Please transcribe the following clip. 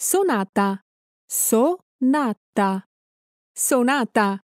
Sonata. Sonata. Sonata.